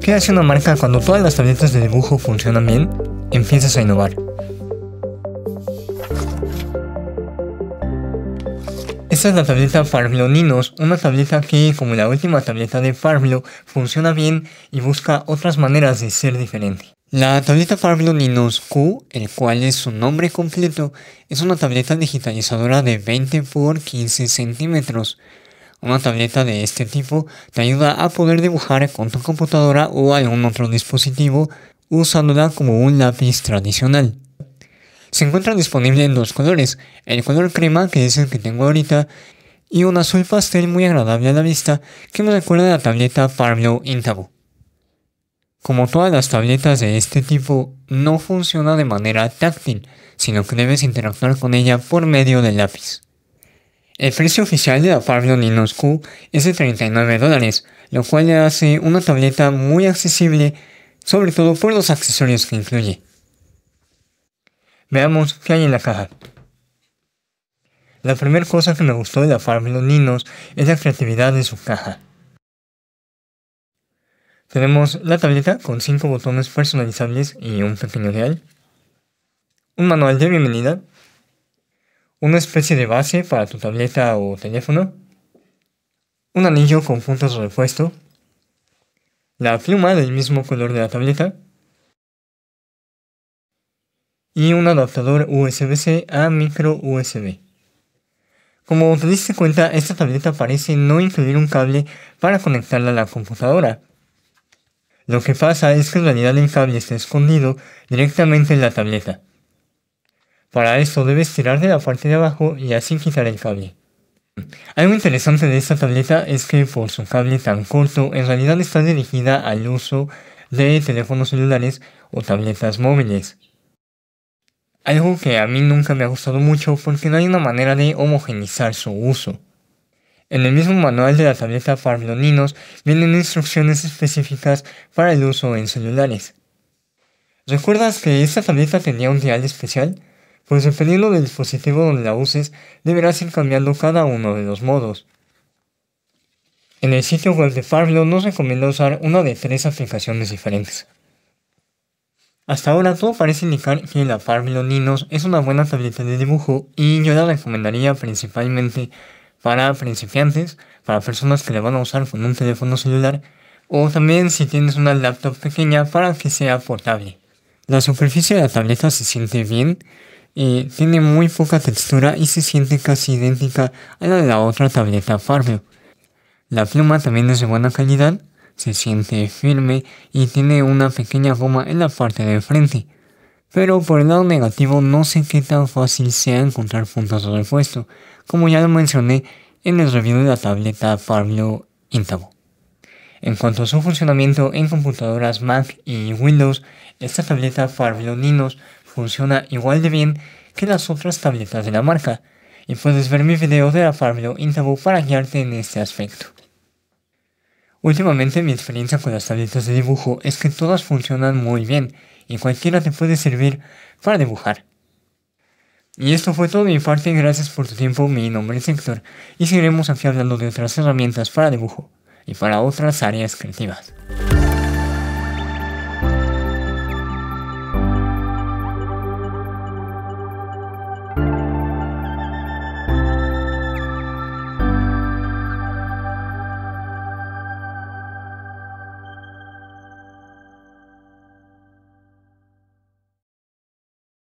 ¿Qué hace una marca cuando todas las tabletas de dibujo funcionan bien, empiezas a innovar. Esta es la tableta Ninos, una tableta que, como la última tableta de Farblo, funciona bien y busca otras maneras de ser diferente. La tableta Ninos Q, el cual es su nombre completo, es una tableta digitalizadora de 20 x 15 centímetros una tableta de este tipo te ayuda a poder dibujar con tu computadora o algún otro dispositivo usándola como un lápiz tradicional. Se encuentra disponible en dos colores, el color crema que es el que tengo ahorita y un azul pastel muy agradable a la vista que me recuerda a la tableta Farmlow Intabo. Como todas las tabletas de este tipo, no funciona de manera táctil, sino que debes interactuar con ella por medio del lápiz. El precio oficial de la Fabio NINOS Q es de 39 dólares, lo cual le hace una tableta muy accesible, sobre todo por los accesorios que incluye. Veamos qué hay en la caja. La primera cosa que me gustó de la Fabio NINOS es la creatividad de su caja. Tenemos la tableta con 5 botones personalizables y un pequeño real. Un manual de bienvenida una especie de base para tu tableta o teléfono, un anillo con puntos de repuesto, la pluma del mismo color de la tableta y un adaptador USB-C a micro USB. Como te diste cuenta, esta tableta parece no incluir un cable para conectarla a la computadora. Lo que pasa es que en realidad el cable está escondido directamente en la tableta. Para esto debes tirar de la parte de abajo y así quitar el cable. Algo interesante de esta tableta es que por su cable tan corto, en realidad está dirigida al uso de teléfonos celulares o tabletas móviles. Algo que a mí nunca me ha gustado mucho porque no hay una manera de homogenizar su uso. En el mismo manual de la tableta para vienen instrucciones específicas para el uso en celulares. ¿Recuerdas que esta tableta tenía un dial especial? pues dependiendo del dispositivo donde la uses, deberás ir cambiando cada uno de los modos. En el sitio web de no nos recomienda usar una de tres aplicaciones diferentes. Hasta ahora todo parece indicar que la Farmilo Ninos es una buena tableta de dibujo y yo la recomendaría principalmente para principiantes, para personas que la van a usar con un teléfono celular o también si tienes una laptop pequeña para que sea portable. La superficie de la tableta se siente bien, eh, tiene muy poca textura y se siente casi idéntica a la de la otra tableta Farbio. La pluma también es de buena calidad, se siente firme y tiene una pequeña goma en la parte de frente. Pero por el lado negativo no sé qué tan fácil sea encontrar puntos de repuesto, como ya lo mencioné en el review de la tableta Farbio Intavo. En cuanto a su funcionamiento en computadoras Mac y Windows, esta tableta Farbio Ninos funciona igual de bien que las otras tabletas de la marca, y puedes ver mi video de la Fabio Intabo para guiarte en este aspecto. Últimamente mi experiencia con las tabletas de dibujo es que todas funcionan muy bien y cualquiera te puede servir para dibujar. Y esto fue todo mi parte, gracias por tu tiempo, mi nombre es Héctor y seguiremos aquí hablando de otras herramientas para dibujo y para otras áreas creativas.